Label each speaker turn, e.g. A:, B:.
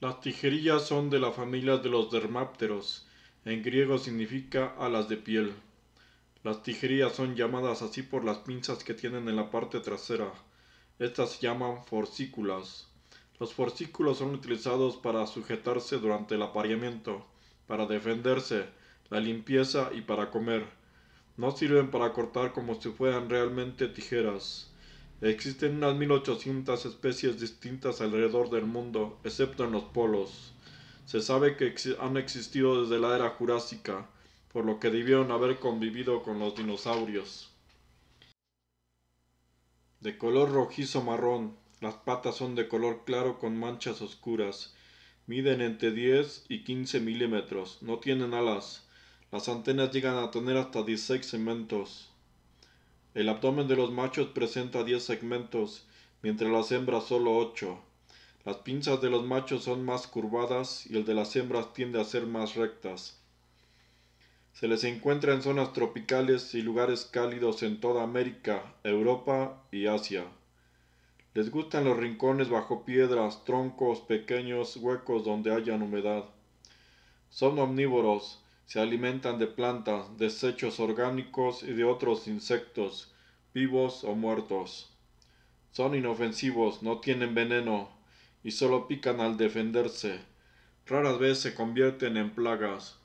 A: Las tijerillas son de la familia de los dermápteros. En griego significa alas de piel. Las tijerillas son llamadas así por las pinzas que tienen en la parte trasera. Estas se llaman forcículas. Los forcículos son utilizados para sujetarse durante el apareamiento, para defenderse, la limpieza y para comer. No sirven para cortar como si fueran realmente tijeras. Existen unas 1800 especies distintas alrededor del mundo, excepto en los polos. Se sabe que han existido desde la era jurásica, por lo que debieron haber convivido con los dinosaurios. De color rojizo marrón, las patas son de color claro con manchas oscuras. Miden entre 10 y 15 milímetros. No tienen alas. Las antenas llegan a tener hasta 16 segmentos. El abdomen de los machos presenta 10 segmentos, mientras las hembras solo 8. Las pinzas de los machos son más curvadas y el de las hembras tiende a ser más rectas. Se les encuentra en zonas tropicales y lugares cálidos en toda América, Europa y Asia. Les gustan los rincones bajo piedras, troncos, pequeños huecos donde haya humedad. Son omnívoros, se alimentan de plantas, desechos orgánicos y de otros insectos, vivos o muertos. Son inofensivos, no tienen veneno y solo pican al defenderse. Raras veces se convierten en plagas.